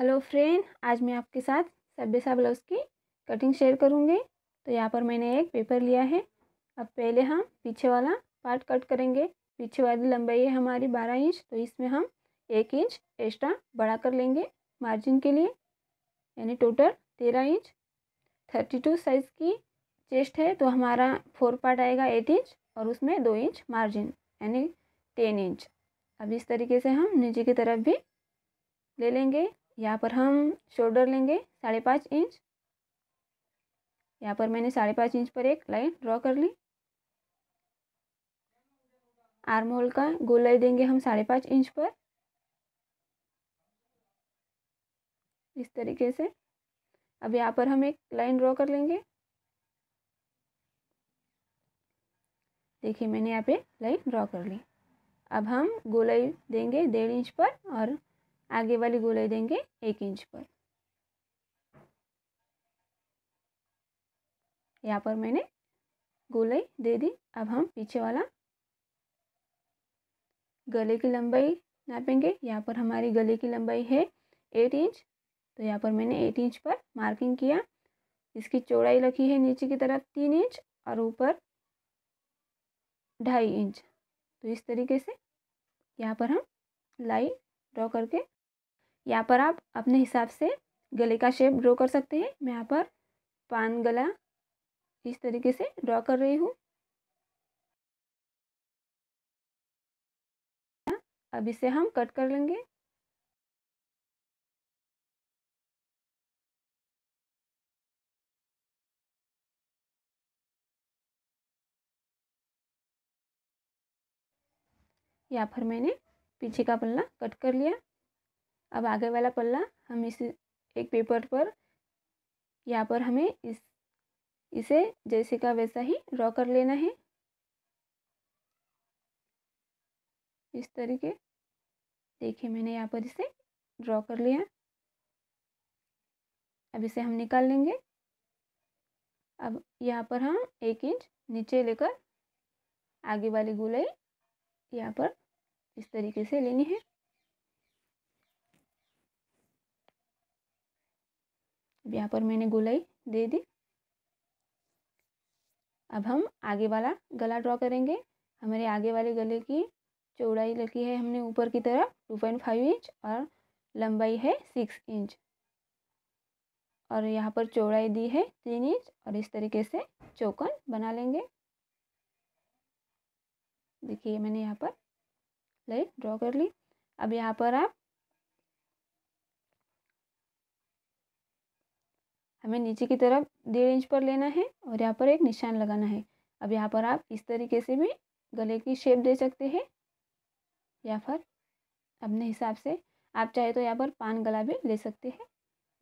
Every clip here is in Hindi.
हेलो फ्रेंड आज मैं आपके साथ सब्बेसा ब्लाउज़ की कटिंग शेयर करूँगी तो यहाँ पर मैंने एक पेपर लिया है अब पहले हम पीछे वाला पार्ट कट करेंगे पीछे वाली लंबाई है हमारी बारह इंच तो इसमें हम एक इंच एक्स्ट्रा बढ़ा कर लेंगे मार्जिन के लिए यानी टोटल तेरह इंच थर्टी टू साइज़ की चेस्ट है तो हमारा फोर पार्ट आएगा एट इंच और उसमें दो इंच मार्जिन यानी टेन इंच अब इस तरीके से हम नीचे की तरफ भी ले लेंगे यहाँ पर हम शोल्डर लेंगे साढ़े पाँच इंच यहाँ पर मैंने साढ़े पाँच इंच पर एक लाइन ड्रॉ कर ली आर्म होल का गोलाई देंगे हम साढ़े पाँच इंच पर इस तरीके से अब यहाँ पर हम एक लाइन ड्रॉ कर लेंगे देखिए मैंने यहाँ पे लाइन ड्रॉ कर ली अब हम गोलाई देंगे डेढ़ इंच पर और आगे वाली गोलाई देंगे एक इंच पर यहाँ पर मैंने गोलाई दे दी अब हम पीछे वाला गले की लंबाई नापेंगे यहाँ पर हमारी गले की लंबाई है एट इंच तो यहाँ पर मैंने एट इंच पर मार्किंग किया इसकी चौड़ाई रखी है नीचे की तरफ तीन इंच और ऊपर ढाई इंच तो इस तरीके से यहाँ पर हम लाइन ड्रॉ करके यहाँ पर आप अपने हिसाब से गले का शेप ड्रॉ कर सकते हैं मैं यहाँ पर पान गला इस तरीके से ड्रॉ कर रही हूँ अब इसे हम कट कर लेंगे या फिर मैंने पीछे का पल्ला कट कर लिया अब आगे वाला पल्ला हम इस एक पेपर पर यहाँ पर हमें इस इसे जैसे का वैसा ही ड्रॉ कर लेना है इस तरीके देखिए मैंने यहाँ पर इसे ड्रॉ कर लिया अब इसे हम निकाल लेंगे अब यहाँ पर हम एक इंच नीचे लेकर आगे वाली गोलाई यहाँ पर इस तरीके से लेनी है अब यहाँ पर मैंने गोलाई दे दी अब हम आगे वाला गला ड्रॉ करेंगे हमारे आगे वाले गले की चौड़ाई लगी है हमने ऊपर की तरफ टू पॉइंट फाइव इंच और लंबाई है सिक्स इंच और यहाँ पर चौड़ाई दी है तीन इंच और इस तरीके से चौकन बना लेंगे देखिए मैंने यहाँ पर लाइट ड्रॉ कर ली अब यहाँ पर आप हमें नीचे की तरफ डेढ़ इंच पर लेना है और यहाँ पर एक निशान लगाना है अब यहाँ पर आप इस तरीके से भी गले की शेप दे सकते हैं या फिर अपने हिसाब से आप चाहे तो यहाँ पर पान गला भी ले सकते हैं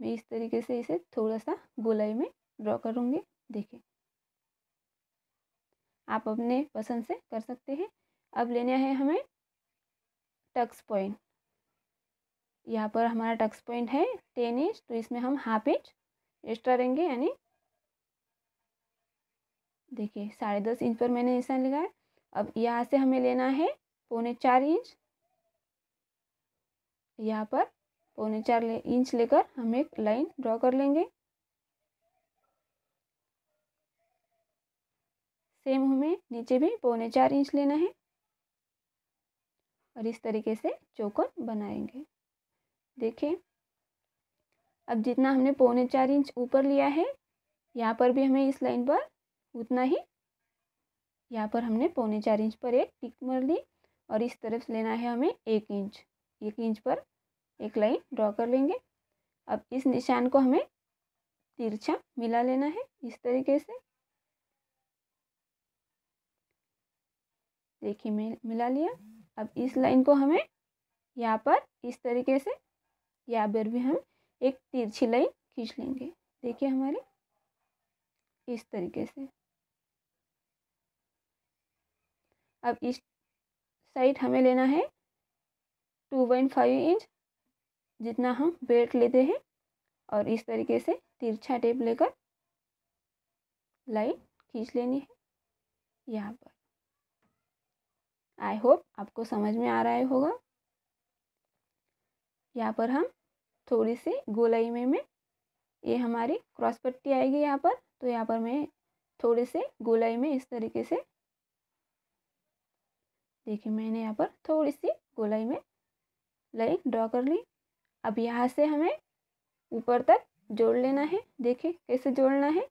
मैं इस तरीके से इसे थोड़ा सा गोलाई में ड्रॉ करूँगी देखिए आप अपने पसंद से कर सकते हैं अब लेना है हमें टक्स पॉइंट यहाँ पर हमारा टक्स पॉइंट है टेन इंच तो इसमें हम हाफ इंच एक्स्ट्रा रहेंगे यानी देखिए साढ़े दस इंच पर मैंने निशान लगाया अब यहाँ से हमें लेना है पौने चार इंच यहाँ पर पौने चार ले, इंच लेकर हम एक लाइन ड्रॉ कर लेंगे सेम हमें नीचे भी पौने चार इंच लेना है और इस तरीके से चौकन बनाएंगे देखिए अब जितना हमने पौने चार इंच ऊपर लिया है यहाँ पर भी हमें इस लाइन पर उतना ही यहाँ पर हमने पौने चार इंच पर एक टिक मार ली और इस तरफ से लेना है हमें एक इंच एक इंच पर एक लाइन ड्रॉ कर लेंगे अब इस निशान को हमें तिरछा मिला लेना है इस तरीके से देखिए मैं मिला लिया अब इस लाइन को हमें यहाँ पर इस तरीके से यहाँ पर भी हम एक तिरछी लाइन खींच लेंगे देखिए हमारे इस तरीके से अब इस साइड हमें लेना है टू पॉइंट फाइव इंच जितना हम बेल्ट लेते हैं और इस तरीके से तिरछा टेप लेकर लाइन खींच लेनी है यहाँ पर आई होप आपको समझ में आ रहा होगा यहाँ पर हम थोड़ी सी गोलाई में मैं ये हमारी क्रॉस पट्टी आएगी यहाँ पर तो यहाँ पर मैं थोड़े से गोलाई में इस तरीके से देखिए मैंने यहाँ पर थोड़ी सी गोलाई में लाइन ड्रॉ कर ली अब यहाँ से हमें ऊपर तक जोड़ लेना है देखिए कैसे जोड़ना है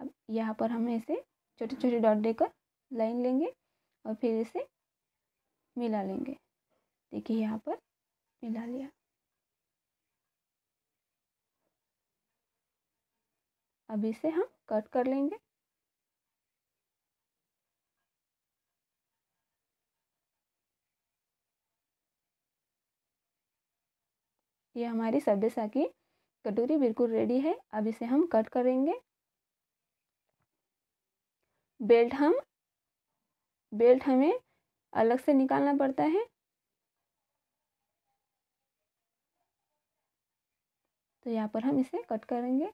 अब यहाँ पर हम ऐसे छोटे छोटे डॉट देकर लाइन लेंगे और फिर इसे मिला लेंगे देखिए यहाँ पर मिला लिया अब इसे हम कट कर लेंगे ये हमारी सभ्यसा की कटोरी बिल्कुल रेडी है अब इसे हम कट करेंगे बेल्ट हम बेल्ट हमें अलग से निकालना पड़ता है तो यहाँ पर हम इसे कट करेंगे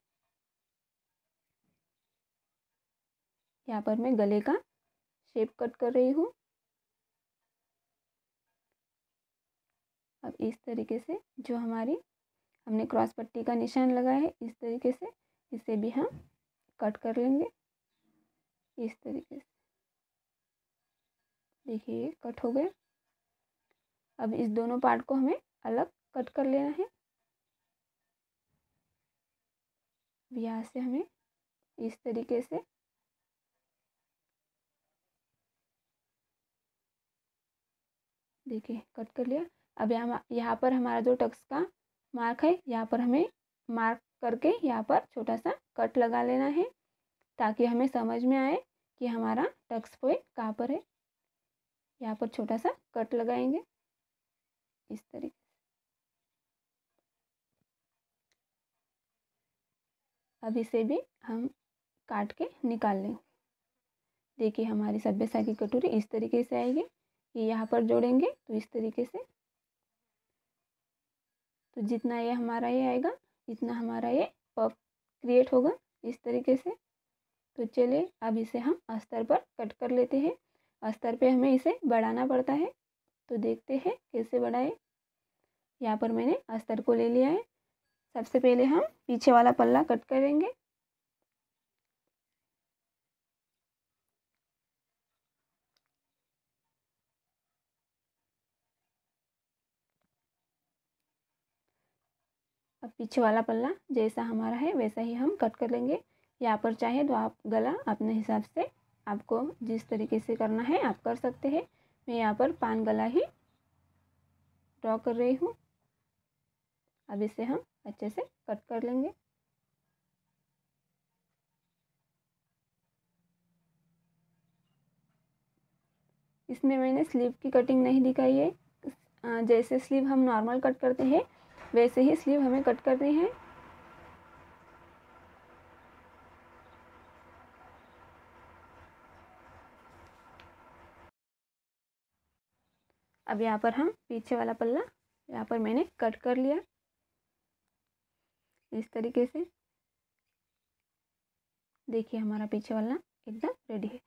यहाँ पर मैं गले का शेप कट कर रही हूँ अब इस तरीके से जो हमारी हमने क्रॉस पट्टी का निशान लगाया है इस तरीके से इसे भी हम कट कर लेंगे इस तरीके से देखिए कट हो गया अब इस दोनों पार्ट को हमें अलग कट कर लेना है अब यहाँ से हमें इस तरीके से देखिए कट कर लिया अब यहाँ यहाँ पर हमारा जो टक्स का मार्क है यहाँ पर हमें मार्क करके यहाँ पर छोटा सा कट लगा लेना है ताकि हमें समझ में आए कि हमारा टक्स पॉइंट कहाँ पर है यहाँ पर छोटा सा कट लगाएंगे इस तरीके अब इसे भी हम काट के निकाल लें देखिए हमारी सभ्यता की कटोरी इस तरीके से आएगी ये यहाँ पर जोड़ेंगे तो इस तरीके से तो जितना ये हमारा ये आएगा इतना हमारा ये पफ क्रिएट होगा इस तरीके से तो चलिए अब इसे हम अस्तर पर कट कर लेते हैं अस्तर पे हमें इसे बढ़ाना पड़ता है तो देखते हैं कैसे बढ़ाएं यहाँ पर मैंने अस्तर को ले लिया है सबसे पहले हम पीछे वाला पल्ला कट करेंगे अब पीछे वाला पल्ला जैसा हमारा है वैसा ही हम कट कर लेंगे यहाँ पर चाहे तो आप गला अपने हिसाब से आपको जिस तरीके से करना है आप कर सकते हैं मैं यहाँ पर पान गला ही ड्रॉ कर रही हूँ अब इसे हम अच्छे से कट कर लेंगे इसमें मैंने स्लीव की कटिंग नहीं दिखाई है जैसे स्लीव हम नॉर्मल कट करते हैं वैसे ही स्लीव हमें कट करते हैं अब यहाँ पर हम पीछे वाला पल्ला यहाँ पर मैंने कट कर लिया इस तरीके से देखिए हमारा पीछे वाला एकदम रेडी है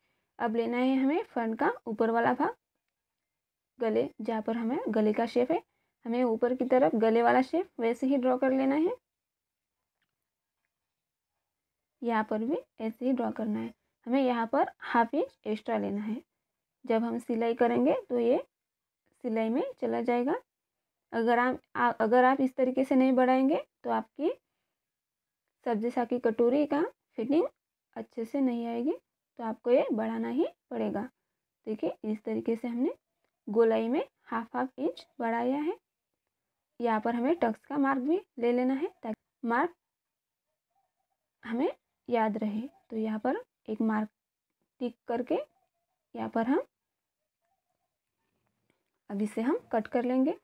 अब लेना है हमें फ्रंट का ऊपर वाला भाग गले जहाँ पर हमें गले का शेप है हमें ऊपर की तरफ गले वाला शेप वैसे ही ड्रॉ कर लेना है यहाँ पर भी ऐसे ही ड्रॉ करना है हमें यहाँ पर हाफ इंच एक्स्ट्रा लेना है जब हम सिलाई करेंगे तो ये सिलाई में चला जाएगा अगर आप अगर आप इस तरीके से नहीं बढ़ाएंगे तो आपकी सब्जी साग की कटोरी का फिटिंग अच्छे से नहीं आएगी तो आपको ये बढ़ाना ही पड़ेगा देखिए इस तरीके से हमने गोलाई में हाफ हाफ इंच बढ़ाया है यहाँ पर हमें टक्स का मार्क भी ले लेना है ताकि मार्क हमें याद रहे तो यहाँ पर एक मार्क टिक करके यहाँ पर हम अभी से हम कट कर लेंगे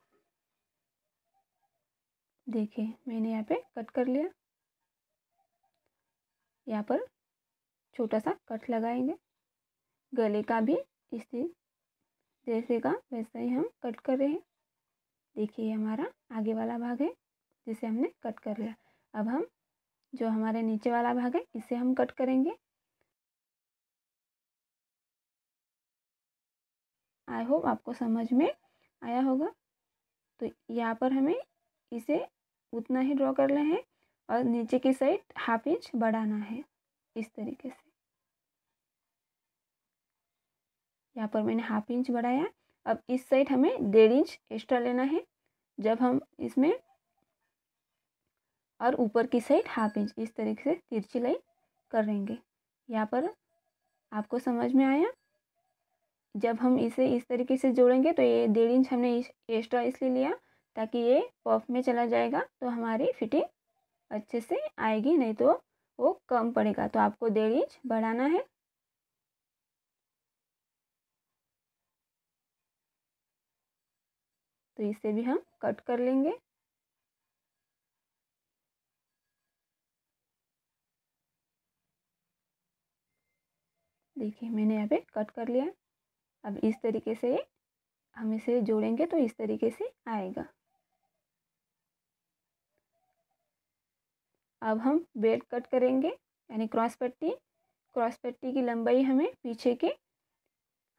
देखिए मैंने यहाँ पे कट कर लिया यहाँ पर छोटा सा कट लगाएंगे गले का भी इसी जैसे का वैसा ही हम कट कर रहे हैं देखिए हमारा आगे वाला भाग है जिसे हमने कट कर लिया अब हम जो हमारे नीचे वाला भाग है इसे हम कट करेंगे आई होप आपको समझ में आया होगा तो यहाँ पर हमें इसे उतना ही ड्रॉ करना है और नीचे की साइड हाफ इंच बढ़ाना है इस तरीके से यहाँ पर मैंने हाफ इंच बढ़ाया अब इस साइड हमें डेढ़ इंच एक्स्ट्रा लेना है जब हम इसमें और ऊपर की साइड हाफ इंच इस तरीके से तिरछी लाइन करेंगे यहाँ पर आपको समझ में आया जब हम इसे इस तरीके से जोड़ेंगे तो ये डेढ़ इंच हमने एक्स्ट्रा इसलिए लिया ताकि ये पफ में चला जाएगा तो हमारी फिटिंग अच्छे से आएगी नहीं तो वो कम पड़ेगा तो आपको डेढ़ इंच बढ़ाना है तो इसे भी हम कट कर लेंगे देखिए मैंने यहाँ पे कट कर लिया अब इस तरीके से हम इसे जोड़ेंगे तो इस तरीके से आएगा अब हम बेल्ट कट करेंगे यानी क्रॉस पट्टी क्रॉस पट्टी की लंबाई हमें पीछे के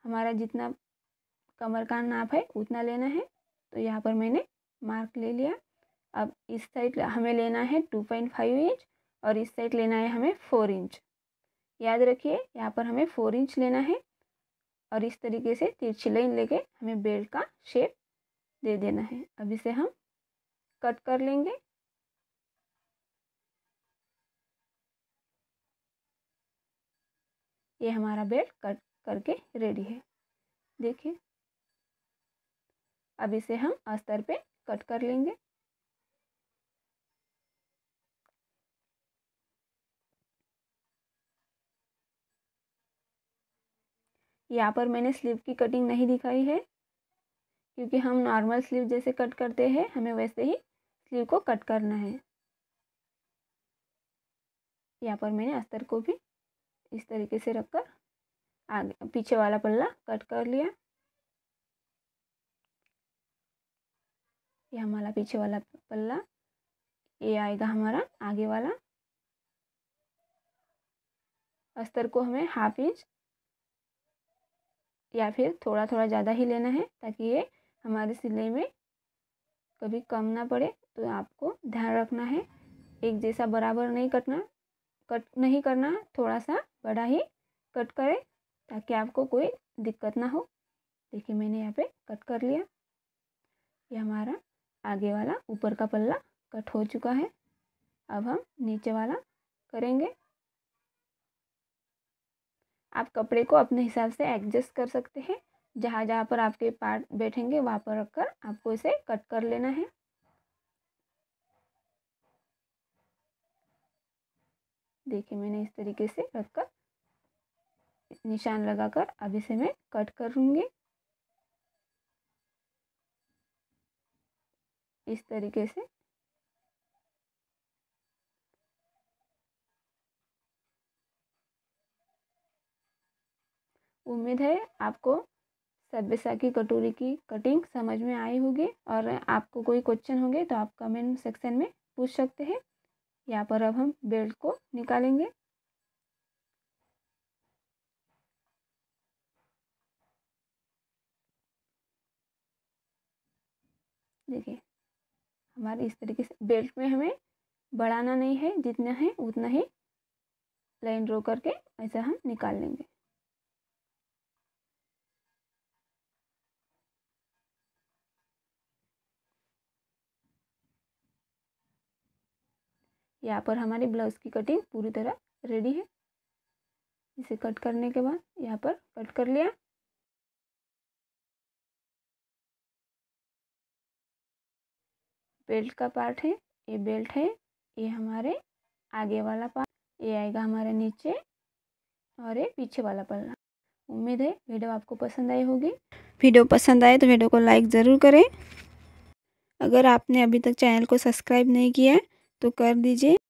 हमारा जितना कमर का नाप है उतना लेना है तो यहाँ पर मैंने मार्क ले लिया अब इस साइड हमें लेना है टू पॉइंट फाइव इंच और इस साइड लेना है हमें फोर इंच याद रखिए यहाँ पर हमें फोर इंच लेना है और इस तरीके से तिरछी लाइन लेके हमें बेल्ट का शेप दे देना है अब इसे हम कट कर लेंगे ये हमारा बेड कट करके रेडी है देखिए अब इसे हम अस्तर पे कट कर लेंगे यहाँ पर मैंने स्लीव की कटिंग नहीं दिखाई है क्योंकि हम नॉर्मल स्लीव जैसे कट करते हैं हमें वैसे ही स्लीव को कट करना है यहाँ पर मैंने अस्तर को भी इस तरीके से रखकर आगे पीछे वाला पल्ला कट कर लिया ये हमारा पीछे वाला पल्ला ये आएगा हमारा आगे वाला अस्तर को हमें हाफ इंच या फिर थोड़ा थोड़ा ज़्यादा ही लेना है ताकि ये हमारे सिलाई में कभी कम ना पड़े तो आपको ध्यान रखना है एक जैसा बराबर नहीं कटना कट नहीं करना थोड़ा सा बड़ा ही कट करें ताकि आपको कोई दिक्कत ना हो देखिए मैंने यहाँ पे कट कर लिया ये हमारा आगे वाला ऊपर का पल्ला कट हो चुका है अब हम नीचे वाला करेंगे आप कपड़े को अपने हिसाब से एडजस्ट कर सकते हैं जहाँ जहाँ पर आपके पार्ट बैठेंगे वहाँ पर रखकर आपको इसे कट कर लेना है देखिए मैंने इस तरीके से रखकर निशान लगाकर अब इसे मैं कट करूँगी इस तरीके से उम्मीद है आपको सब्यसा की कटोरी की कटिंग समझ में आई होगी और आपको कोई क्वेश्चन होंगे तो आप कमेंट सेक्शन में पूछ सकते हैं यहाँ पर अब हम बेल्ट को निकालेंगे देखिए हमारे इस तरीके से बेल्ट में हमें बढ़ाना नहीं है जितना है उतना ही लाइन ड्रॉ करके ऐसा हम निकाल लेंगे यहाँ पर हमारी ब्लाउज़ की कटिंग पूरी तरह रेडी है इसे कट करने के बाद यहाँ पर कट कर लिया बेल्ट का पार्ट है ये बेल्ट है ये हमारे आगे वाला पार्ट ये आएगा हमारे नीचे और ये पीछे वाला पल्ला उम्मीद है वीडियो आपको पसंद आई होगी वीडियो पसंद आए तो वीडियो को लाइक ज़रूर करें अगर आपने अभी तक चैनल को सब्सक्राइब नहीं किया तो कर दीजिए